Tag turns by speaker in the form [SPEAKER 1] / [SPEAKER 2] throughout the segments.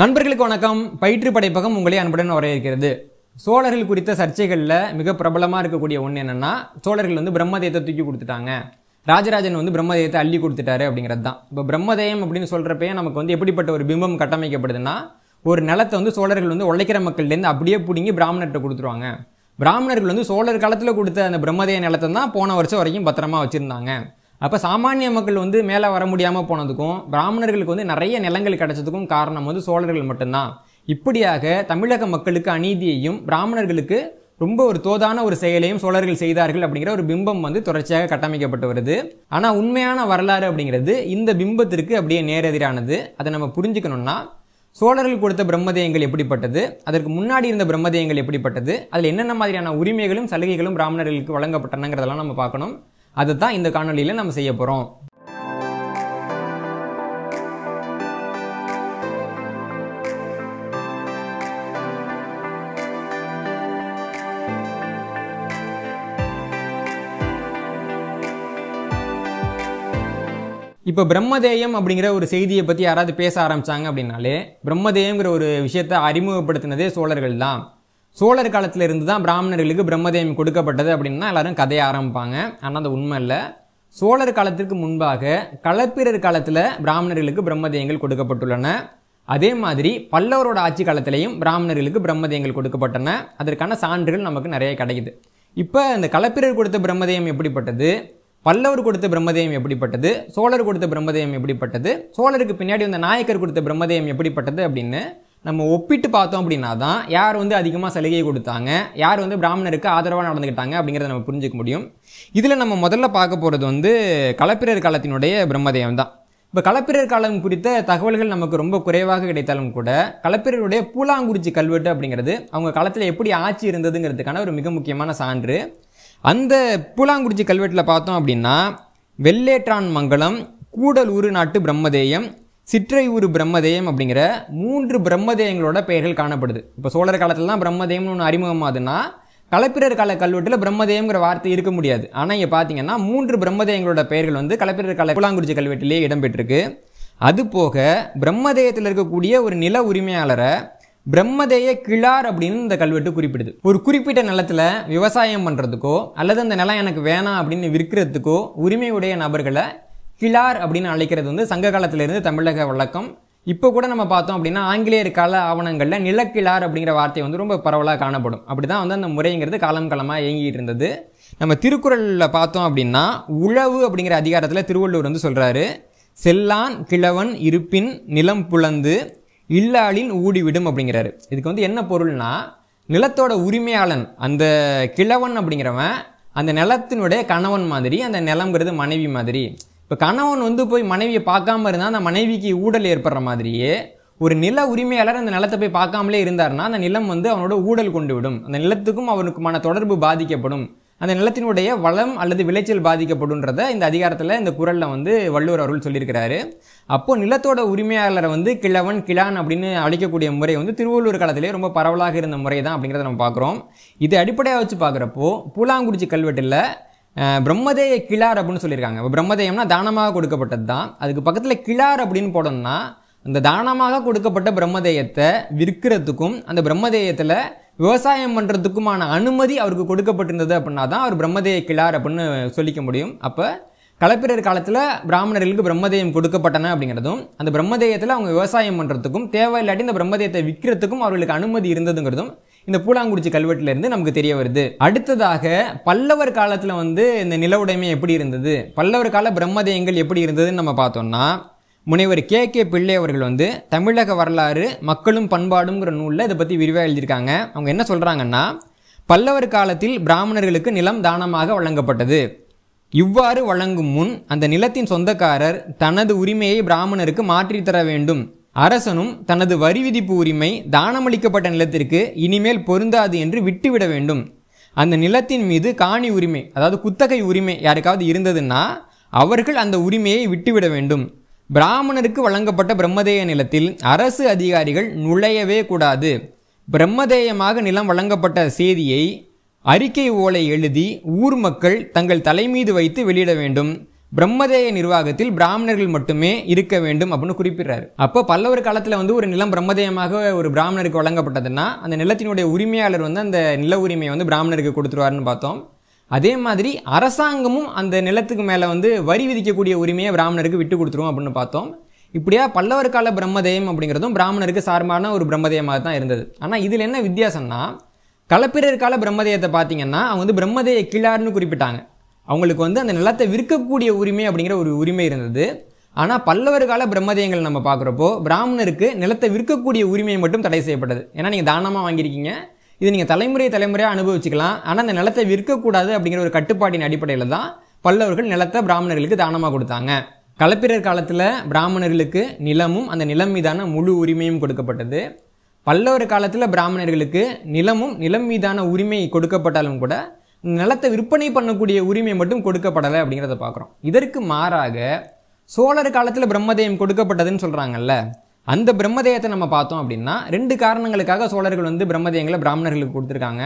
[SPEAKER 1] நண்பர்களுக்கு வணக்கம் பயிற்று படைப்பகம் உங்களை அன்புடன் வரையிருக்கிறது சோழர்கள் குறித்த சர்ச்சைகளில் மிக பிரபலமாக இருக்கக்கூடிய ஒன்று என்னென்னா சோழர்கள் வந்து பிரம்மதேயத்தை தூக்கி கொடுத்துட்டாங்க ராஜராஜன் வந்து பிரம்மதேயத்தை அள்ளி கொடுத்துட்டாரு அப்படிங்கிறது தான் இப்போ பிரம்மதேயம் அப்படின்னு சொல்கிறப்பே நமக்கு வந்து எப்படிப்பட்ட ஒரு பிம்பம் கட்டமைக்கப்படுதுன்னா ஒரு நிலத்தை வந்து சோழர்கள் வந்து உழைக்கிற மக்கள்லேருந்து அப்படியே பிடுங்கி பிராமணர்கிட்ட கொடுத்துருவாங்க பிராமணர்கள் வந்து சோழர் காலத்தில் கொடுத்த அந்த பிரம்மதேய நிலத்தை தான் போன வருஷம் வரைக்கும் பத்திரமா வச்சுருந்தாங்க அப்போ சாமானிய மக்கள் வந்து மேலே வர முடியாமல் போனதுக்கும் பிராமணர்களுக்கு வந்து நிறைய நிலங்கள் கிடைச்சதுக்கும் காரணம் வந்து சோழர்கள் மட்டும்தான் இப்படியாக தமிழக மக்களுக்கு அநீதியையும் பிராமணர்களுக்கு ரொம்ப ஒரு தோதான ஒரு செயலையும் சோழர்கள் செய்தார்கள் அப்படிங்கிற ஒரு பிம்பம் வந்து தொடர்ச்சியாக கட்டமைக்கப்பட்டு வருது ஆனால் உண்மையான வரலாறு அப்படிங்கிறது இந்த பிம்பத்திற்கு அப்படியே நேரெதிரானது அதை நம்ம புரிஞ்சுக்கணும்னா சோழர்கள் கொடுத்த பிரம்மதேயங்கள் எப்படிப்பட்டது அதற்கு முன்னாடி இருந்த பிரம்மதேயங்கள் எப்படிப்பட்டது அதில் என்னென்ன மாதிரியான உரிமைகளும் சலுகைகளும் பிராமணர்களுக்கு வழங்கப்பட்டனங்கிறதெல்லாம் நம்ம பார்க்கணும் அதை தான் இந்த காணொலியில் நம்ம செய்ய போகிறோம் இப்போ பிரம்மதேயம் அப்படிங்கிற ஒரு செய்தியை பற்றி யாராவது பேச ஆரம்பித்தாங்க அப்படின்னாலே பிரம்மதேயங்கிற ஒரு விஷயத்தை அறிமுகப்படுத்தினதே சோழர்கள் தான் சோழர் காலத்தில் இருந்து தான் பிராமணர்களுக்கு பிரம்மதேவம் கொடுக்கப்பட்டது அப்படின்னா எல்லாரும் கதையை ஆரம்பிப்பாங்க ஆனால் அது உண்மை இல்லை சோழர் காலத்திற்கு முன்பாக களப்பிரர் காலத்தில் பிராமணர்களுக்கு பிரம்மதேயங்கள் கொடுக்கப்பட்டுள்ளன அதே மாதிரி பல்லவரோட ஆட்சி காலத்திலையும் பிராமணர்களுக்கு பிரம்மதேயங்கள் கொடுக்கப்பட்டன அதற்கான சான்றுகள் நமக்கு நிறைய கிடைக்குது இப்போ இந்த களப்பிரர் கொடுத்த பிரம்மதேயம் எப்படிப்பட்டது பல்லவர் கொடுத்த பிரம்மதேயம் எப்படிப்பட்டது சோழர் கொடுத்த பிரம்மதேயம் எப்படிப்பட்டது சோழருக்கு பின்னாடி வந்த நாயக்கர் கொடுத்த பிரம்மதேயம் எப்படிப்பட்டது அப்படின்னு நம்ம ஒப்பிட்டு பார்த்தோம் அப்படின்னா தான் யார் வந்து அதிகமாக சலுகை கொடுத்தாங்க யார் வந்து பிராமணருக்கு ஆதரவாக நடந்துக்கிட்டாங்க அப்படிங்கிறத நம்ம புரிஞ்சுக்க முடியும் இதில் நம்ம முதல்ல பார்க்க போகிறது வந்து களப்பிரர் காலத்தினுடைய பிரம்மதேயம் தான் இப்போ கலப்பிரர் காலம் குறித்த தகவல்கள் நமக்கு ரொம்ப குறைவாக கிடைத்தாலும் கூட கலப்பிரருடைய பூலாங்குறிச்சி கல்வெட்டு அப்படிங்கிறது அவங்க காலத்தில் எப்படி ஆட்சி இருந்ததுங்கிறதுக்கான ஒரு மிக முக்கியமான சான்று அந்த பூலாங்குறிச்சி கல்வெட்டில் பார்த்தோம் அப்படின்னா வெள்ளேற்றான் மங்கலம் கூடலூர் நாட்டு பிரம்மதேயம் சிற்றை ஊர் பிரம்மதேயம் அப்படிங்கிற மூன்று பிரம்மதேயங்களோட பெயர்கள் காணப்படுது இப்போ சோழர் காலத்தில் தான் பிரம்மதேயம்னு ஒன்று அறிமுகமாகுதுன்னா கலப்பிரர் கால கல்வெட்டில் பிரம்மதேயம்ங்கிற வார்த்தை இருக்க முடியாது ஆனால் இங்கே பார்த்தீங்கன்னா மூன்று பிரம்மதேயங்களோட பெயர்கள் வந்து கலப்பிரர் கால கூழாங்குறிச்சி கல்வெட்டிலேயே இடம்பெற்றிருக்கு அது போக பிரம்மதேயத்தில் இருக்கக்கூடிய ஒரு நில உரிமையாளரை பிரம்மதேய கிழார் அப்படின்னு இந்த கல்வெட்டு குறிப்பிடுது ஒரு குறிப்பிட்ட நிலத்தில் விவசாயம் பண்ணுறதுக்கோ அல்லது அந்த நிலம் எனக்கு வேணாம் அப்படின்னு விற்கிறதுக்கோ உரிமையுடைய நபர்களை கிளார் அப்படின்னு அழைக்கிறது வந்து சங்க காலத்திலிருந்து தமிழக வழக்கம் இப்போ கூட நம்ம பார்த்தோம் அப்படின்னா ஆங்கிலேயர் கால ஆவணங்களில் நிலக்கிழார் அப்படிங்கிற வார்த்தை வந்து ரொம்ப பரவலாக காணப்படும் அப்படி தான் வந்து அந்த முறைங்கிறது காலம் காலமாக இயங்கிட்டு இருந்தது நம்ம திருக்குறளில் பார்த்தோம் அப்படின்னா உழவு அப்படிங்கிற அதிகாரத்தில் திருவள்ளுவர் வந்து சொல்கிறாரு செல்லான் கிழவன் இருப்பின் நிலம் புலந்து இல்லாளின் ஊடிவிடும் அப்படிங்கிறாரு இதுக்கு வந்து என்ன பொருள்னா நிலத்தோட உரிமையாளன் அந்த கிழவன் அப்படிங்கிறவன் அந்த நிலத்தினுடைய கணவன் மாதிரி அந்த நிலம்ங்கிறது மனைவி மாதிரி இப்போ கணவன் வந்து போய் மனைவியை பார்க்காம இருந்தால் அந்த மனைவிக்கு ஊடல் ஏற்படுற மாதிரியே ஒரு நில உரிமையாளர் அந்த நிலத்தை போய் பார்க்காமலே இருந்தார்னா அந்த நிலம் வந்து அவனோட ஊடல் கொண்டு விடும் அந்த நிலத்துக்கும் அவனுக்குமான தொடர்பு பாதிக்கப்படும் அந்த நிலத்தினுடைய வளம் அல்லது விளைச்சல் பாதிக்கப்படுன்றத இந்த அதிகாரத்தில் இந்த குரலில் வந்து வள்ளுவர் அருள் சொல்லியிருக்கிறாரு அப்போது நிலத்தோட உரிமையாளரை வந்து கிழவன் கிழான் அப்படின்னு அழைக்கக்கூடிய முறை வந்து திருவள்ளூர் காலத்திலே ரொம்ப பரவலாக இருந்த முறை தான் அப்படிங்கிறத நம்ம பார்க்குறோம் இது அடிப்படையாக வச்சு பார்க்குறப்போ பூலாங்குறிச்சி கல்வெட்டில் பிரம்மதேய கிளார் அப்படின்னு சொல்லியிருக்காங்க இப்போ பிரம்மதேயம்னா தானமாக கொடுக்கப்பட்டது தான் அதுக்கு பக்கத்தில் கிளார் அப்படின்னு போடணும்னா அந்த தானமாக கொடுக்கப்பட்ட பிரம்மதேயத்தை விற்கிறதுக்கும் அந்த பிரம்மதேயத்தில் விவசாயம் பண்ணுறதுக்குமான அனுமதி அவருக்கு கொடுக்கப்பட்டிருந்தது அப்படின்னா தான் அவர் பிரம்மதேய கிளார் அப்படின்னு சொல்லிக்க முடியும் அப்போ கலப்பிரர் காலத்தில் பிராமணர்களுக்கு பிரம்மதேயம் கொடுக்கப்பட்டன அப்படிங்கிறதும் அந்த பிரம்மதேயத்தில் அவங்க விவசாயம் பண்ணுறதுக்கும் தேவையில்லாட்டி இந்த பிரம்மதேயத்தை விற்கிறதுக்கும் அவர்களுக்கு அனுமதி இருந்ததுங்கிறதும் இந்த பூலாங்குறிச்சி கல்வெட்டிலிருந்து நமக்கு தெரிய வருது அடுத்ததாக பல்லவர் காலத்தில் வந்து இந்த நில உடைமை எப்படி இருந்தது பல்லவர் கால பிரம்மதேயங்கள் எப்படி இருந்ததுன்னு நம்ம பார்த்தோம்னா முனைவர் கே கே பிள்ளை அவர்கள் வந்து தமிழக வரலாறு மக்களும் பண்பாடுங்கிற நூலில் இதை பற்றி விரிவாக எழுதியிருக்காங்க அவங்க என்ன சொல்கிறாங்கன்னா பல்லவர் காலத்தில் பிராமணர்களுக்கு நிலம் தானமாக வழங்கப்பட்டது இவ்வாறு வழங்கும் முன் அந்த நிலத்தின் சொந்தக்காரர் தனது உரிமையை பிராமணருக்கு மாற்றித்தர வேண்டும் அரசனும் தனது வரி விதிப்பு உரிமை தானமளிக்கப்பட்ட நிலத்திற்கு இனிமேல் பொருந்தாது என்று விட்டுவிட வேண்டும் அந்த நிலத்தின் மீது காணி உரிமை அதாவது குத்தகை உரிமை யாருக்காவது இருந்ததுன்னா அவர்கள் அந்த உரிமையை விட்டுவிட வேண்டும் பிராமணருக்கு வழங்கப்பட்ட பிரம்மதேய நிலத்தில் அரசு அதிகாரிகள் நுழையவே கூடாது பிரம்மதேயமாக நிலம் வழங்கப்பட்ட செய்தியை அறிக்கை ஓலை எழுதி ஊர் மக்கள் தங்கள் தலைமீது வைத்து வெளியிட வேண்டும் பிரம்மதேய நிர்வாகத்தில் பிராமணர்கள் மட்டுமே இருக்க வேண்டும் அப்படின்னு குறிப்பிடுறாரு அப்போ பல்லவர் காலத்தில் வந்து ஒரு நிலம் பிரம்மதேயமாக ஒரு பிராமணருக்கு வழங்கப்பட்டதுன்னா அந்த நிலத்தினுடைய உரிமையாளர் வந்து அந்த நில உரிமையை வந்து பிராமணருக்கு கொடுத்துருவாருன்னு பார்த்தோம் அதே மாதிரி அரசாங்கமும் அந்த நிலத்துக்கு மேலே வந்து வரி விதிக்கக்கூடிய உரிமையை பிராமணருக்கு விட்டு கொடுத்துருவோம் அப்படின்னு பார்த்தோம் இப்படியா பல்லவர் கால பிரம்மதேயம் அப்படிங்கிறதும் பிராமணருக்கு சார்பான ஒரு பிரம்மதேயமாக தான் இருந்தது ஆனால் இதில் என்ன வித்தியாசம்னா கலப்பிரர் கால பிரம்மதேயத்தை பார்த்தீங்கன்னா அவங்க வந்து பிரம்மதேய கிழார்னு குறிப்பிட்டாங்க அவங்களுக்கு வந்து அந்த நிலத்தை விற்கக்கூடிய உரிமை அப்படிங்கிற ஒரு உரிமை இருந்தது ஆனால் பல்லவர் கால பிரம்மதேயங்கள் நம்ம பார்க்குறப்போ பிராமணருக்கு நிலத்தை விற்கக்கூடிய உரிமை மட்டும் தடை செய்யப்பட்டது ஏன்னா நீங்கள் தானமாக வாங்கியிருக்கீங்க இது நீங்கள் தலைமுறை தலைமுறையாக அனுபவிச்சுக்கலாம் ஆனால் அந்த நிலத்தை விற்கக்கூடாது அப்படிங்கிற ஒரு கட்டுப்பாட்டின் அடிப்படையில் தான் பல்லவர்கள் நிலத்தை பிராமணர்களுக்கு தானமாக கொடுத்தாங்க களப்பிரர் காலத்தில் பிராமணர்களுக்கு நிலமும் அந்த நிலம் மீதான முழு உரிமையும் கொடுக்கப்பட்டது பல்லவர் காலத்தில் பிராமணர்களுக்கு நிலமும் நிலம் மீதான உரிமை கொடுக்கப்பட்டாலும் கூட நிலத்தை விற்பனை பண்ணக்கூடிய உரிமை மட்டும் கொடுக்கப்படலை அப்படிங்கிறத பார்க்குறோம் இதற்கு மாறாக சோழர் காலத்தில் பிரம்மதேயம் கொடுக்கப்பட்டதுன்னு சொல்கிறாங்கல்ல அந்த பிரம்மதேயத்தை நம்ம பார்த்தோம் அப்படின்னா ரெண்டு காரணங்களுக்காக சோழர்கள் வந்து பிரம்மதேயங்களை பிராமணர்களுக்கு கொடுத்துருக்காங்க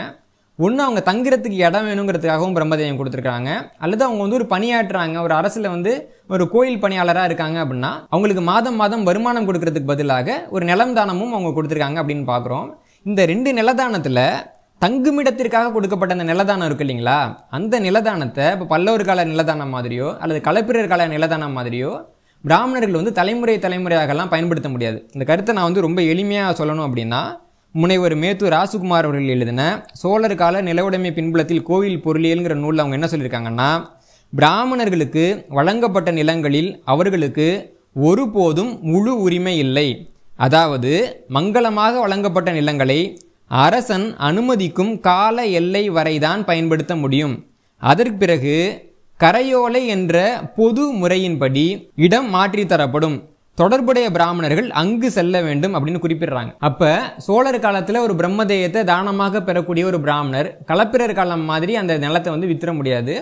[SPEAKER 1] ஒன்று அவங்க தங்குறதுக்கு இடம் வேணுங்கிறதுக்காகவும் பிரம்மதேயம் கொடுத்துருக்காங்க அல்லது அவங்க வந்து ஒரு பணியாற்றுறாங்க ஒரு அரசில் வந்து ஒரு கோயில் பணியாளராக இருக்காங்க அப்படின்னா அவங்களுக்கு மாதம் மாதம் வருமானம் கொடுக்கறதுக்கு பதிலாக ஒரு நிலம் தானமும் அவங்க கொடுத்துருக்காங்க அப்படின்னு பார்க்குறோம் இந்த ரெண்டு நிலதானத்தில் தங்குமிடத்திற்காக கொடுக்கப்பட்ட அந்த நிலதானம் இருக்கு இல்லைங்களா அந்த நிலதானத்தை இப்போ பல்லவர் கால நிலதானம் மாதிரியோ அல்லது கலப்பிரர் கால நிலதானம் மாதிரியோ பிராமணர்கள் வந்து தலைமுறை தலைமுறையாகலாம் பயன்படுத்த முடியாது இந்த கருத்தை நான் வந்து ரொம்ப எளிமையாக சொல்லணும் அப்படின்னா முனைவர் மேத்து ராசுகுமார் அவர்கள் எழுதின சோழர் கால நிலவுடைமை பின்புலத்தில் கோயில் பொருளியல்ங்கிற நூலில் அவங்க என்ன சொல்லியிருக்காங்கன்னா பிராமணர்களுக்கு வழங்கப்பட்ட நிலங்களில் அவர்களுக்கு ஒருபோதும் முழு உரிமை இல்லை அதாவது மங்களமாக வழங்கப்பட்ட நிலங்களை அரசன் அனுமதிக்கும் கால எல்லை வரைதான் பயன்படுத்த முடியும் அதற்கு பிறகு கரையோலை என்ற பொது முறையின்படி இடம் மாற்றி தரப்படும் தொடர்புடைய பிராமணர்கள் அங்கு செல்ல வேண்டும் அப்படின்னு குறிப்பிடுறாங்க அப்ப சோழர் காலத்துல ஒரு பிரம்மதேயத்தை தானமாக பெறக்கூடிய ஒரு பிராமணர் களப்பிரர் காலம் மாதிரி அந்த நிலத்தை வந்து வித்திர முடியாது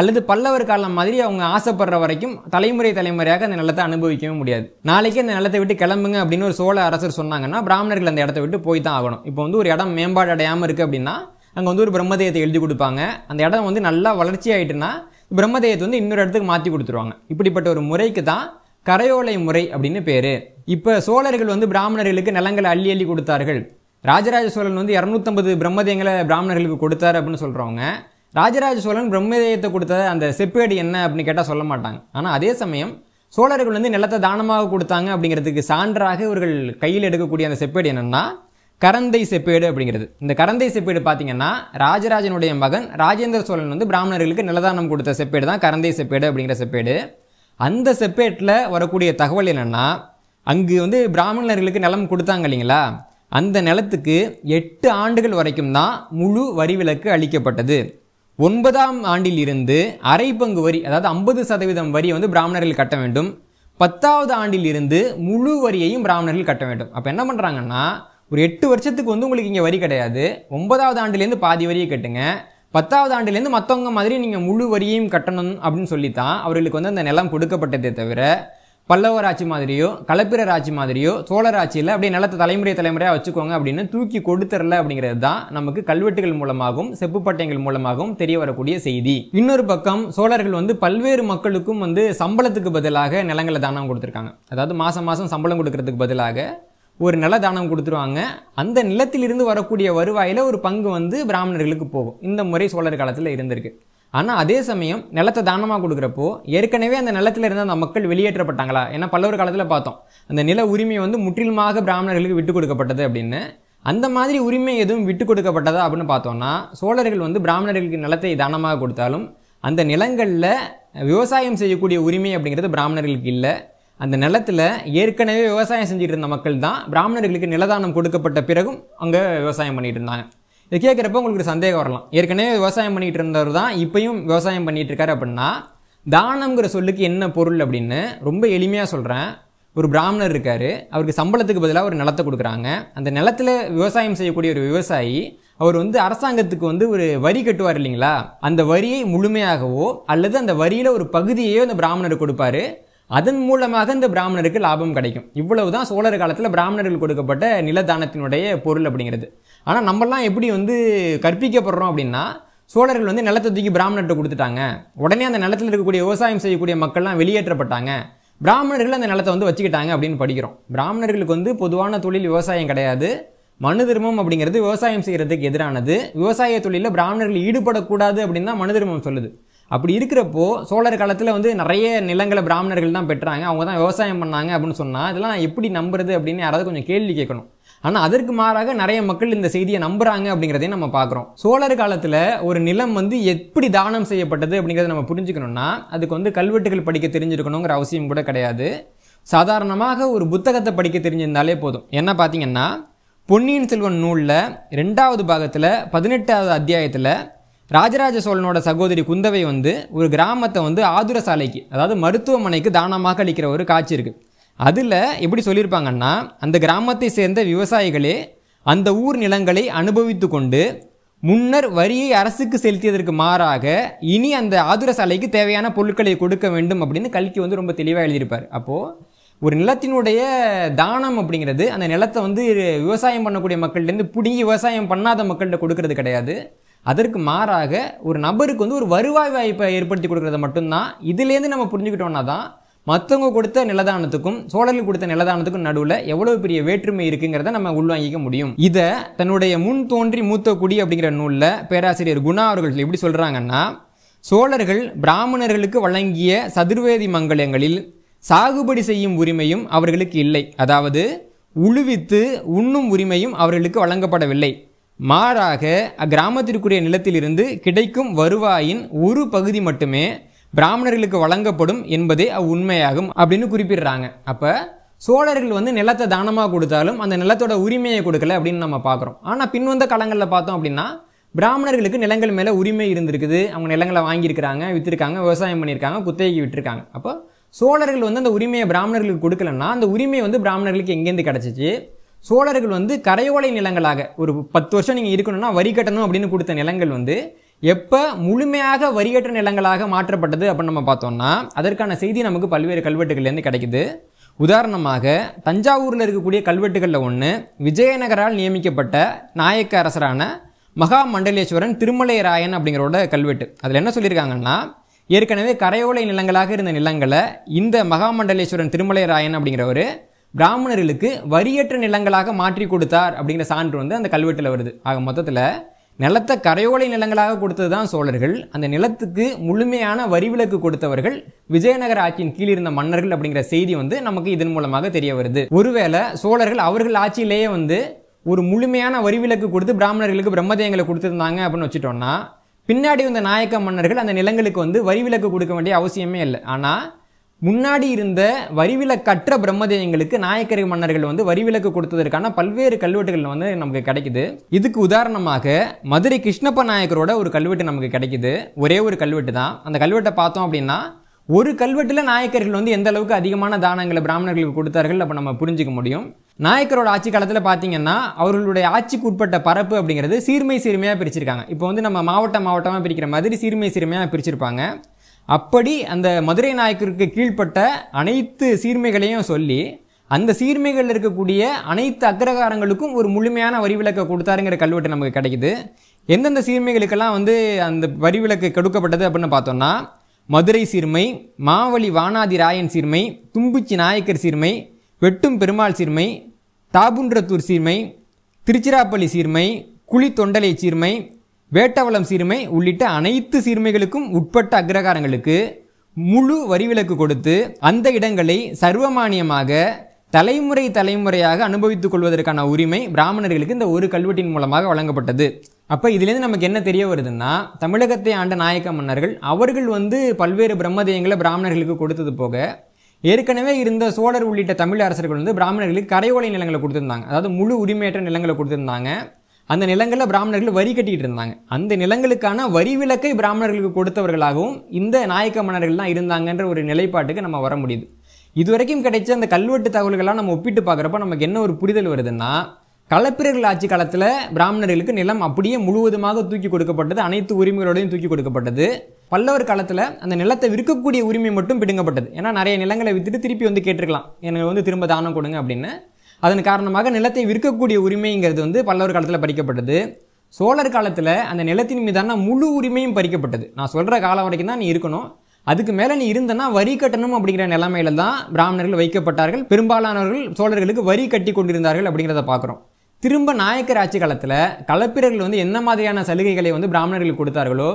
[SPEAKER 1] அல்லது பல்லவர் காலம் மாதிரி அவங்க ஆசைப்படுற வரைக்கும் தலைமுறை தலைமுறையாக அந்த நிலத்தை அனுபவிக்கவே முடியாது நாளைக்கு அந்த நிலத்தை விட்டு கிளம்புங்க அப்படின்னு ஒரு சோழ அரசர் சொன்னாங்கன்னா பிராமணர்கள் அந்த இடத்த விட்டு போய் தான் ஆகணும் இப்போ வந்து ஒரு இடம் மேம்பாடு அடையாமல் இருக்குது அப்படின்னா அங்கே வந்து ஒரு பிரம்மதேயத்தை எழுதி கொடுப்பாங்க அந்த இடம் வந்து நல்லா வளர்ச்சி ஆகிட்டுன்னா பிரம்மதேயத்தை வந்து இன்னொரு இடத்துக்கு மாற்றி கொடுத்துருவாங்க இப்படிப்பட்ட ஒரு முறைக்கு தான் கரையோலை முறை அப்படின்னு பேர் இப்போ சோழர்கள் வந்து பிராமணர்களுக்கு நிலங்களை அள்ளி அள்ளி கொடுத்தார்கள் ராஜராஜ சோழன் வந்து இரநூத்தம்பது பிரம்மதேயங்களை பிராமணர்களுக்கு கொடுத்தார் அப்படின்னு சொல்கிறவங்க ராஜராஜ சோழன் பிரம்மதேயத்தை கொடுத்த அந்த செப்பேடு என்ன அப்படின்னு கேட்டால் சொல்ல மாட்டாங்க ஆனால் அதே சமயம் சோழர்கள் வந்து நிலத்தை தானமாக கொடுத்தாங்க அப்படிங்கிறதுக்கு சான்றாக இவர்கள் கையில் எடுக்கக்கூடிய அந்த செப்பேடு என்னென்னா கரந்தை செப்பேடு அப்படிங்கிறது இந்த கரந்தை செப்பேடு பார்த்தீங்கன்னா ராஜராஜனுடைய மகன் ராஜேந்திர சோழன் வந்து பிராமணர்களுக்கு நிலதானம் கொடுத்த செப்பேடு தான் கரந்தை செப்பேடு அப்படிங்கிற செப்பேடு அந்த செப்பேட்டில் வரக்கூடிய தகவல் என்னென்னா அங்கு வந்து பிராமணர்களுக்கு நிலம் கொடுத்தாங்க இல்லைங்களா அந்த நிலத்துக்கு எட்டு ஆண்டுகள் வரைக்கும் தான் முழு வரி விலக்கு அளிக்கப்பட்டது ஒன்பதாம் ஆண்டில் இருந்து அரை பங்கு வரி அதாவது ஐம்பது சதவீதம் வரியை வந்து பிராமணர்கள் கட்ட வேண்டும் பத்தாவது ஆண்டில் இருந்து முழு வரியையும் பிராமணர்கள் கட்ட வேண்டும் அப்போ என்ன பண்ணுறாங்கன்னா ஒரு எட்டு வருஷத்துக்கு வந்து உங்களுக்கு இங்கே வரி கிடையாது ஒன்பதாவது ஆண்டுலேருந்து பாதி வரியை கட்டுங்க பத்தாவது ஆண்டுலேருந்து மற்றவங்க மாதிரி நீங்கள் முழு வரியையும் கட்டணும் அப்படின்னு சொல்லித்தான் அவர்களுக்கு வந்து அந்த நிலம் கொடுக்கப்பட்டதே தவிர பல்லவராட்சி மாதிரியோ கலப்பிர ஆட்சி மாதிரியோ சோழர் ஆட்சியில் அப்படியே நிலத்தை தலைமுறை தலைமுறையாக வச்சுக்கோங்க அப்படின்னு தூக்கி கொடுத்துரல அப்படிங்கிறது தான் நமக்கு கல்வெட்டுகள் மூலமாகவும் செப்புப்பட்டங்கள் மூலமாகவும் தெரிய வரக்கூடிய செய்தி இன்னொரு பக்கம் சோழர்கள் வந்து பல்வேறு மக்களுக்கும் வந்து சம்பளத்துக்கு பதிலாக நிலங்களை தானம் கொடுத்துருக்காங்க அதாவது மாதம் மாதம் சம்பளம் கொடுக்கறதுக்கு பதிலாக ஒரு நில தானம் கொடுத்துருவாங்க அந்த நிலத்திலிருந்து வரக்கூடிய வருவாயில் ஒரு பங்கு வந்து பிராமணர்களுக்கு போகும் இந்த முறை சோழர் காலத்தில் இருந்திருக்கு ஆனால் அதே சமயம் நிலத்தை தானமாக கொடுக்குறப்போ ஏற்கனவே அந்த நிலத்தில் இருந்து அந்த மக்கள் வெளியேற்றப்பட்டாங்களா ஏன்னா பல்லவர் காலத்தில் பார்த்தோம் அந்த நில உரிமை வந்து முற்றிலுமாக பிராமணர்களுக்கு விட்டு கொடுக்கப்பட்டது அப்படின்னு அந்த மாதிரி உரிமை எதுவும் விட்டு கொடுக்கப்பட்டதா அப்படின்னு பார்த்தோம்னா சோழர்கள் வந்து பிராமணர்களுக்கு நிலத்தை தானமாக கொடுத்தாலும் அந்த நிலங்களில் விவசாயம் செய்யக்கூடிய உரிமை அப்படிங்கிறது பிராமணர்களுக்கு இல்லை அந்த நிலத்தில் ஏற்கனவே விவசாயம் செஞ்சுட்டு இருந்த மக்கள் தான் பிராமணர்களுக்கு நிலதானம் கொடுக்கப்பட்ட பிறகும் அங்கே விவசாயம் பண்ணிட்டு இருந்தாங்க இது கேட்குறப்ப உங்களுக்கு சந்தேகம் வரலாம் ஏற்கனவே விவசாயம் பண்ணிகிட்டு இருந்தவர் தான் இப்பையும் விவசாயம் பண்ணிகிட்டு இருக்காரு அப்படின்னா தானம்ங்கிற சொல்லுக்கு என்ன பொருள் அப்படின்னு ரொம்ப எளிமையாக சொல்கிறேன் ஒரு பிராமணர் இருக்கார் அவருக்கு சம்பளத்துக்கு பதிலாக ஒரு நிலத்தை கொடுக்குறாங்க அந்த நிலத்தில் விவசாயம் செய்யக்கூடிய ஒரு விவசாயி அவர் வந்து அரசாங்கத்துக்கு வந்து ஒரு வரி கட்டுவார் இல்லைங்களா அந்த வரியை முழுமையாகவோ அல்லது அந்த வரியில் ஒரு பகுதியையோ அந்த பிராமணர் கொடுப்பாரு அதன் மூலமாக இந்த பிராமணருக்கு லாபம் கிடைக்கும் இவ்வளவு தான் சோழர் காலத்தில் பிராமணர்கள் கொடுக்கப்பட்ட நிலதானத்தினுடைய பொருள் அப்படிங்கிறது ஆனால் நம்மலாம் எப்படி வந்து கற்பிக்கப்படுறோம் அப்படின்னா சோழர்கள் வந்து நிலத்தை தூக்கி பிராமணர்கிட்ட கொடுத்துட்டாங்க உடனே அந்த நிலத்தில் இருக்கக்கூடிய விவசாயம் செய்யக்கூடிய மக்கள்லாம் வெளியேற்றப்பட்டாங்க பிராமணர்கள் அந்த நிலத்தை வந்து வச்சுக்கிட்டாங்க அப்படின்னு படிக்கிறோம் பிராமணர்களுக்கு வந்து பொதுவான தொழில் விவசாயம் கிடையாது மனு தர்மம் அப்படிங்கிறது விவசாயம் செய்கிறதுக்கு எதிரானது விவசாய தொழிலில் பிராமணர்கள் ஈடுபடக்கூடாது அப்படின்னு தான் மனு தர்மம் சொல்லுது அப்படி இருக்கிறப்போ சோழர் காலத்தில் வந்து நிறைய நிலங்களை பிராமணர்கள் தான் பெற்றாங்க அவங்க தான் விவசாயம் பண்ணாங்க அப்படின்னு சொன்னால் இதெல்லாம் எப்படி நம்புறது அப்படின்னு யாராவது கொஞ்சம் கேள்வி கேட்கணும் ஆனால் அதற்கு மாறாக நிறைய மக்கள் இந்த செய்தியை நம்புகிறாங்க அப்படிங்கிறதையும் நம்ம பார்க்குறோம் சோழர் காலத்தில் ஒரு நிலம் வந்து எப்படி தானம் செய்யப்பட்டது அப்படிங்கிறத நம்ம புரிஞ்சுக்கணும்னா அதுக்கு வந்து கல்வெட்டுகள் படிக்க தெரிஞ்சிருக்கணுங்கிற அவசியம் கூட கிடையாது சாதாரணமாக ஒரு புத்தகத்தை படிக்க தெரிஞ்சிருந்தாலே போதும் என்ன பார்த்தீங்கன்னா பொன்னியின் செல்வன் நூலில் ரெண்டாவது பாகத்தில் பதினெட்டாவது அத்தியாயத்தில் ராஜராஜ சோழனோட சகோதரி குந்தவை வந்து ஒரு கிராமத்தை வந்து ஆதுர சாலைக்கு அதாவது மருத்துவமனைக்கு தானமாக அளிக்கிற ஒரு காட்சி இருக்குது அதில் எப்படி சொல்லியிருப்பாங்கன்னா அந்த கிராமத்தை சேர்ந்த விவசாயிகளே அந்த ஊர் நிலங்களை அனுபவித்து கொண்டு முன்னர் வரியை அரசுக்கு செலுத்தியதற்கு மாறாக இனி அந்த ஆதுர சாலைக்கு தேவையான பொருட்களை கொடுக்க வேண்டும் அப்படின்னு கல்கி வந்து ரொம்ப தெளிவாக எழுதியிருப்பார் அப்போது ஒரு நிலத்தினுடைய தானம் அப்படிங்கிறது அந்த நிலத்தை வந்து விவசாயம் பண்ணக்கூடிய மக்கள்லேருந்து பிடுங்கி விவசாயம் பண்ணாத மக்கள்கிட்ட கொடுக்கறது கிடையாது அதற்கு மாறாக ஒரு நபருக்கு வந்து ஒரு வருவாய் வாய்ப்பை ஏற்படுத்தி கொடுக்கறது மட்டும்தான் இதுலேருந்து நம்ம புரிஞ்சுக்கிட்டோன்னா தான் மற்றவங்க கொடுத்த நிலதானத்துக்கும் சோழர்கள் கொடுத்த நிலதானத்துக்கும் நடுவில் எவ்வளவு பெரிய வேற்றுமை இருக்குங்கிறத நம்ம உள்வாங்கிக்க முடியும் இதை தன்னுடைய முன் தோன்றி மூத்த குடி அப்படிங்கிற நூலில் பேராசிரியர் குணா அவர்கள் எப்படி சொல்கிறாங்கன்னா சோழர்கள் பிராமணர்களுக்கு வழங்கிய சதுர்வேதி மங்கலங்களில் சாகுபடி செய்யும் உரிமையும் அவர்களுக்கு இல்லை அதாவது உழுவித்து உண்ணும் உரிமையும் அவர்களுக்கு வழங்கப்படவில்லை மாறாக அக்கிராமத்திற்குரிய நிலத்திலிருந்து கிடைக்கும் வருவாயின் ஒரு பகுதி மட்டுமே பிராமணர்களுக்கு வழங்கப்படும் என்பதே உண்மையாகும் அப்படின்னு குறிப்பிடுறாங்க அப்போ சோழர்கள் வந்து நிலத்தை தானமாக கொடுத்தாலும் அந்த நிலத்தோட உரிமையை கொடுக்கல அப்படின்னு நம்ம பார்க்குறோம் ஆனால் பின்வந்த காலங்களில் பார்த்தோம் அப்படின்னா பிராமணர்களுக்கு நிலங்கள் மேலே உரிமை இருந்திருக்குது அவங்க நிலங்களை வாங்கியிருக்கிறாங்க விற்றுருக்காங்க விவசாயம் பண்ணியிருக்காங்க குத்தகைக்கு விட்டுருக்காங்க அப்போ சோழர்கள் வந்து அந்த உரிமையை பிராமணர்களுக்கு கொடுக்கலன்னா அந்த உரிமை வந்து பிராமணர்களுக்கு எங்கேருந்து கிடச்சிச்சு சோழர்கள் வந்து கரையோலை நிலங்களாக ஒரு பத்து வருஷம் நீங்கள் இருக்கணும்னா வரி கட்டணும் அப்படின்னு கொடுத்த நிலங்கள் வந்து எப்போ முழுமையாக வரியற்ற நிலங்களாக மாற்றப்பட்டது அப்படின்னு நம்ம பார்த்தோம்னா அதற்கான செய்தி நமக்கு பல்வேறு கல்வெட்டுகள்லேருந்து கிடைக்குது உதாரணமாக தஞ்சாவூரில் இருக்கக்கூடிய கல்வெட்டுகளில் ஒன்று விஜயநகரால் நியமிக்கப்பட்ட நாயக்க அரசரான மகாமண்டலேஸ்வரன் திருமலை திருமலைராயன் அப்படிங்கிறோட கல்வெட்டு அதில் என்ன சொல்லியிருக்காங்கன்னா ஏற்கனவே கரையோலை நிலங்களாக இருந்த நிலங்களை இந்த மகாமண்டலேஸ்வரன் திருமலைராயன் அப்படிங்கிறவர் பிராமணர்களுக்கு வரியற்ற நிலங்களாக மாற்றி கொடுத்தார் அப்படிங்கிற சான்று வந்து அந்த கல்வெட்டில் வருது ஆக மொத்தத்தில் நிலத்தை கரையோலை நிலங்களாக கொடுத்தது தான் சோழர்கள் அந்த நிலத்துக்கு முழுமையான வரிவிலக்கு கொடுத்தவர்கள் விஜயநகர ஆட்சியின் கீழ் இருந்த மன்னர்கள் அப்படிங்கிற செய்தி வந்து நமக்கு இதன் மூலமாக தெரிய வருது ஒருவேளை சோழர்கள் அவர்கள் ஆட்சியிலேயே வந்து ஒரு முழுமையான வரிவிலக்கு கொடுத்து பிராமணர்களுக்கு பிரம்மதேயங்களை கொடுத்துருந்தாங்க அப்படின்னு வச்சுட்டோம்னா பின்னாடி வந்த நாயக்க மன்னர்கள் அந்த நிலங்களுக்கு வந்து வரிவிலக்கு கொடுக்க வேண்டிய அவசியமே இல்லை ஆனால் முன்னாடி இருந்த வரிவிலக்கற்ற பிரம்மதேயங்களுக்கு நாயக்கரை மன்னர்கள் வந்து வரிவிலக்கு கொடுத்ததற்கான பல்வேறு கல்வெட்டுகள் வந்து நமக்கு கிடைக்குது இதுக்கு உதாரணமாக மதுரை கிருஷ்ணப்ப நாயக்கரோட ஒரு கல்வெட்டு நமக்கு கிடைக்குது ஒரே ஒரு கல்வெட்டு தான் அந்த கல்வெட்டை பார்த்தோம் அப்படின்னா ஒரு கல்வெட்டில் நாயக்கர்கள் வந்து எந்த அளவுக்கு அதிகமான தானங்களை பிராமணர்களுக்கு கொடுத்தார்கள் அப்போ நம்ம புரிஞ்சுக்க முடியும் நாயக்கரோட ஆட்சி காலத்தில் பார்த்தீங்கன்னா அவர்களுடைய ஆட்சிக்கு உட்பட்ட பரப்பு அப்படிங்கிறது சீர்மை சீர்மையாக பிரிச்சிருக்காங்க இப்போ வந்து நம்ம மாவட்ட மாவட்டமாக பிரிக்கிற மாதிரி சீர்மை சீர்மையாக பிரிச்சிருப்பாங்க அப்படி அந்த மதுரை நாயக்கருக்கு கீழ்ப்பட்ட அனைத்து சீர்மைகளையும் சொல்லி அந்த சீர்மைகள் இருக்கக்கூடிய அனைத்து அக்ரகாரங்களுக்கும் ஒரு முழுமையான வரிவிலக்கை கொடுத்தாருங்கிற கல்வெட்டு நமக்கு கிடைக்குது எந்தெந்த சீர்மைகளுக்கெல்லாம் வந்து அந்த வரிவிலக்கு கொடுக்கப்பட்டது அப்படின்னு பார்த்தோம்னா மதுரை சீர்மை மாவழி வானாதி ராயன் சீர்மை தும்புச்சி நாயக்கர் சீர்மை வெட்டும் பெருமாள் சீர்மை தாபுன்றத்தூர் சீர்மை திருச்சிராப்பள்ளி சீர்மை குழி தொண்டலை சீர்மை வேட்டவளம் சீர்மை உள்ளிட்ட அனைத்து சீர்மைகளுக்கும் உட்பட்ட அக்ரகாரங்களுக்கு முழு வரிவிலக்கு கொடுத்து அந்த இடங்களை சர்வமானியமாக தலைமுறை தலைமுறையாக அனுபவித்துக் கொள்வதற்கான உரிமை பிராமணர்களுக்கு இந்த ஒரு கல்வெட்டின் மூலமாக வழங்கப்பட்டது அப்போ இதுலேருந்து நமக்கு என்ன தெரிய வருதுன்னா தமிழகத்தை ஆண்ட நாயக்க மன்னர்கள் அவர்கள் வந்து பல்வேறு பிரம்மதயங்களை பிராமணர்களுக்கு கொடுத்தது போக ஏற்கனவே இருந்த சோழர் உள்ளிட்ட தமிழ் அரசர்கள் வந்து பிராமணர்களுக்கு கரையோலை நிலங்களை கொடுத்துருந்தாங்க அதாவது முழு உரிமையற்ற நிலங்களை கொடுத்துருந்தாங்க அந்த நிலங்களில் பிராமணர்கள் வரி கட்டிகிட்டு இருந்தாங்க அந்த நிலங்களுக்கான வரி விலக்கை பிராமணர்களுக்கு கொடுத்தவர்களாகவும் இந்த நாயக்க மன்னர்கள் தான் இருந்தாங்கன்ற ஒரு நிலைப்பாட்டுக்கு நம்ம வர முடியுது இது வரைக்கும் கிடைச்ச அந்த கல்வெட்டு தகவல்கள்லாம் நம்ம ஒப்பிட்டு பார்க்குறப்ப நமக்கு என்ன ஒரு புரிதல் வருதுன்னா களப்பிரர்கள் ஆட்சி காலத்தில் பிராமணர்களுக்கு நிலம் அப்படியே முழுவதுமாக தூக்கி கொடுக்கப்பட்டது அனைத்து உரிமைகளோடையும் தூக்கி கொடுக்கப்பட்டது பல்லவர் காலத்தில் அந்த நிலத்தை விற்கக்கூடிய உரிமை மட்டும் பிடுங்கப்பட்டது ஏன்னா நிறைய நிலங்களை விற்றுட்டு திருப்பி வந்து கேட்டிருக்கலாம் எனக்கு வந்து திரும்ப தானம் கொடுங்க அப்படின்னு அதன் காரணமாக நிலத்தை விற்கக்கூடிய உரிமைங்கிறது வந்து பல்லவர் காலத்தில் பறிக்கப்பட்டது சோழர் காலத்தில் அந்த நிலத்தின் மீதான முழு உரிமையும் பறிக்கப்பட்டது நான் சொல்கிற காலம் வரைக்கும் தான் நீ இருக்கணும் அதுக்கு மேலே நீ இருந்தனா வரி கட்டணும் அப்படிங்கிற நிலைமையில தான் பிராமணர்கள் வைக்கப்பட்டார்கள் பெரும்பாலானவர்கள் சோழர்களுக்கு வரி கட்டி கொண்டிருந்தார்கள் அப்படிங்கிறத பார்க்குறோம் திரும்ப நாயக்கர் ஆட்சி காலத்தில் கலப்பிரர்கள் வந்து என்ன மாதிரியான சலுகைகளை வந்து பிராமணர்களுக்கு கொடுத்தார்களோ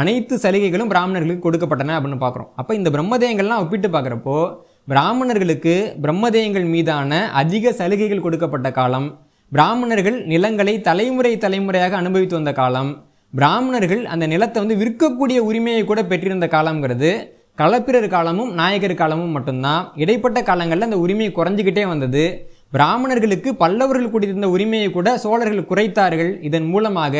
[SPEAKER 1] அனைத்து சலுகைகளும் பிராமணர்களுக்கு கொடுக்கப்பட்டன அப்படின்னு பார்க்குறோம் அப்போ இந்த பிரம்மதேயங்கள்லாம் ஒப்பிட்டு பார்க்குறப்போ பிராமணர்களுக்கு பிரம்மதேயங்கள் மீதான அதிக சலுகைகள் கொடுக்கப்பட்ட காலம் பிராமணர்கள் நிலங்களை தலைமுறை தலைமுறையாக அனுபவித்து வந்த காலம் பிராமணர்கள் அந்த நிலத்தை வந்து விற்கக்கூடிய உரிமையை கூட பெற்றிருந்த காலங்கிறது களப்பிரர் காலமும் நாயகர் காலமும் மட்டும்தான் இடைப்பட்ட காலங்களில் அந்த உரிமை குறைஞ்சிக்கிட்டே வந்தது பிராமணர்களுக்கு பல்லவர்கள் கூடியிருந்த உரிமையை கூட சோழர்கள் குறைத்தார்கள் இதன் மூலமாக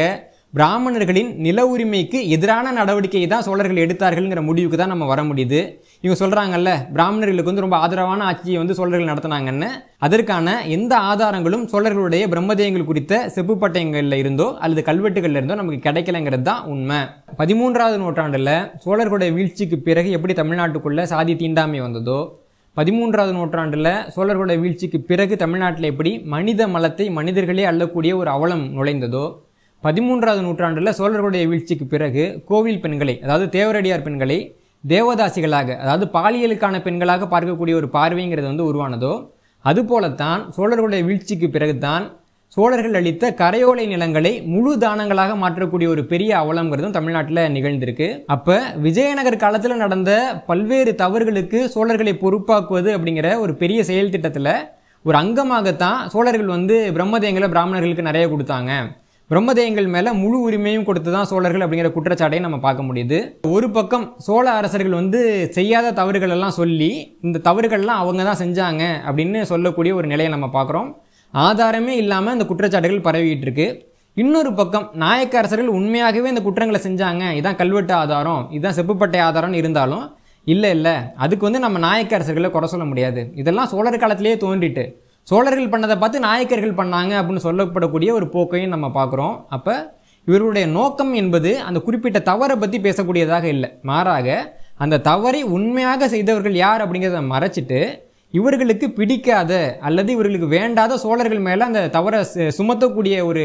[SPEAKER 1] பிராமணர்களின் நில உரிமைக்கு எதிரான நடவடிக்கையை தான் சோழர்கள் எடுத்தார்கள்ங்கிற முடிவுக்கு தான் நம்ம வர முடியுது இவங்க சொல்கிறாங்கல்ல பிராமணர்களுக்கு வந்து ரொம்ப ஆதரவான ஆட்சியை வந்து சோழர்கள் நடத்தினாங்கன்னு அதற்கான எந்த ஆதாரங்களும் சோழர்களுடைய பிரம்மதேயங்கள் குறித்த செப்பு பட்டயங்களில் இருந்தோ அல்லது கல்வெட்டுகளில் இருந்தோ நமக்கு கிடைக்கலங்கிறது தான் உண்மை பதிமூன்றாவது நூற்றாண்டில் சோழர்களுடைய வீழ்ச்சிக்கு பிறகு எப்படி தமிழ்நாட்டுக்குள்ளே சாதி தீண்டாமை வந்ததோ பதிமூன்றாவது நூற்றாண்டில் சோழர்களுடைய வீழ்ச்சிக்கு பிறகு தமிழ்நாட்டில் எப்படி மனித மலத்தை மனிதர்களே அள்ளக்கூடிய ஒரு அவலம் நுழைந்ததோ பதிமூன்றாவது நூற்றாண்டில் சோழர்களுடைய வீழ்ச்சிக்கு பிறகு கோவில் பெண்களை அதாவது தேவரடியார் பெண்களை தேவதாசிகளாக அதாவது பாலியலுக்கான பெண்களாக பார்க்கக்கூடிய ஒரு பார்வைங்கிறது வந்து உருவானதோ அதுபோலத்தான் சோழர்களுடைய வீழ்ச்சிக்கு பிறகுதான் சோழர்கள் அளித்த கரையோலை நிலங்களை முழு தானங்களாக மாற்றக்கூடிய ஒரு பெரிய அவலங்கிறதும் தமிழ்நாட்டில் நிகழ்ந்திருக்கு அப்போ விஜயநகர் காலத்தில் நடந்த பல்வேறு தவறுகளுக்கு சோழர்களை பொறுப்பாக்குவது அப்படிங்கிற ஒரு பெரிய செயல் திட்டத்தில் ஒரு அங்கமாகத்தான் சோழர்கள் வந்து பிரம்மதேங்களை பிராமணர்களுக்கு நிறைய கொடுத்தாங்க பிரம்மதேயங்கள் மேலே முழு உரிமையும் கொடுத்து தான் சோழர்கள் அப்படிங்கிற குற்றச்சாட்டையும் நம்ம பார்க்க முடியுது ஒரு பக்கம் சோழ அரசர்கள் வந்து செய்யாத தவறுகள் எல்லாம் சொல்லி இந்த தவறுகள்லாம் அவங்க தான் செஞ்சாங்க அப்படின்னு சொல்லக்கூடிய ஒரு நிலையை நம்ம பார்க்குறோம் ஆதாரமே இல்லாமல் இந்த குற்றச்சாட்டுகள் பரவிட்டு இருக்கு இன்னொரு பக்கம் நாயக்க அரசர்கள் உண்மையாகவே இந்த குற்றங்களை செஞ்சாங்க இதான் கல்வெட்டு ஆதாரம் இதுதான் செப்புப்பட்டை ஆதாரம்னு இருந்தாலும் இல்லை இல்லை அதுக்கு வந்து நம்ம நாயக்க அரசர்களை குறை சொல்ல முடியாது இதெல்லாம் சோழர் காலத்திலேயே தோன்றிட்டு சோழர்கள் பண்ணதை பார்த்து நாயக்கர்கள் பண்ணாங்க அப்படின்னு சொல்லப்படக்கூடிய ஒரு போக்கையும் நம்ம பார்க்குறோம் அப்போ இவருடைய நோக்கம் என்பது அந்த குறிப்பிட்ட தவறை பற்றி பேசக்கூடியதாக இல்லை மாறாக அந்த தவறை உண்மையாக செய்தவர்கள் யார் அப்படிங்கிறத மறைச்சிட்டு இவர்களுக்கு பிடிக்காத அல்லது இவர்களுக்கு வேண்டாத சோழர்கள் மேலே அந்த தவறை சுமத்தக்கூடிய ஒரு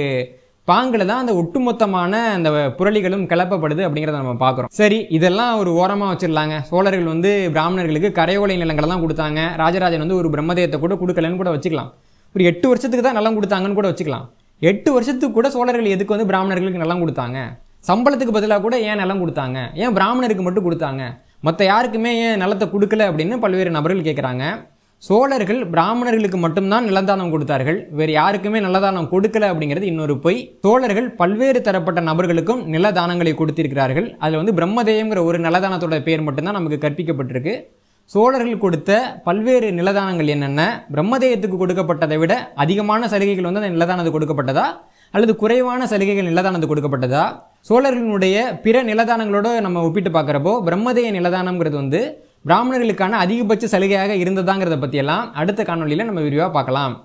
[SPEAKER 1] பாங்கில் தான் அந்த ஒட்டுமொத்தமான அந்த புரளிகளும் கிளப்பப்படுது அப்படிங்கிறத நம்ம பார்க்குறோம் சரி இதெல்லாம் ஒரு ஓரமாக வச்சிடலாங்க சோழர்கள் வந்து பிராமணர்களுக்கு கரையோலை தான் கொடுத்தாங்க ராஜராஜன் வந்து ஒரு பிரம்மதேயத்தை கூட கொடுக்கலன்னு கூட வச்சுக்கலாம் ஒரு எட்டு வருஷத்துக்கு தான் நலம் கொடுத்தாங்கன்னு கூட வச்சுக்கலாம் எட்டு வருஷத்துக்கு கூட சோழர்கள் எதுக்கு வந்து பிராமணர்களுக்கு நலம் கொடுத்தாங்க சம்பளத்துக்கு பதிலாக கூட ஏன் நலம் கொடுத்தாங்க ஏன் பிராமணருக்கு மட்டும் கொடுத்தாங்க மற்ற யாருக்குமே ஏன் நலத்தை கொடுக்கல அப்படின்னு பல்வேறு நபர்கள் கேட்குறாங்க சோழர்கள் பிராமணர்களுக்கு மட்டும்தான் நிலதானம் கொடுத்தார்கள் வேறு யாருக்குமே நிலதானம் கொடுக்கல அப்படிங்கிறது இன்னொரு பொய் சோழர்கள் பல்வேறு தரப்பட்ட நபர்களுக்கும் நிலதானங்களை கொடுத்திருக்கிறார்கள் அதில் வந்து பிரம்மதேயங்கிற ஒரு நிலதானத்தோட பெயர் மட்டும்தான் நமக்கு கற்பிக்கப்பட்டிருக்கு சோழர்கள் கொடுத்த பல்வேறு நிலதானங்கள் என்னென்ன பிரம்மதேயத்துக்கு கொடுக்கப்பட்டதை விட அதிகமான சலுகைகள் வந்து அந்த நிலதானது கொடுக்கப்பட்டதா அல்லது குறைவான சலுகைகள் நிலதானது கொடுக்கப்பட்டதா சோழர்களுடைய பிற நிலதானங்களோடு நம்ம ஒப்பிட்டு பார்க்குறப்போ பிரம்மதேய நிலதானம்ங்கிறது வந்து பிராமணர்களுக்கான அதிகபட்ச சலுகையாக இருந்ததாங்கிறத பற்றியெல்லாம் அடுத்த காணொலியில் நம்ம விரிவாக பார்க்கலாம்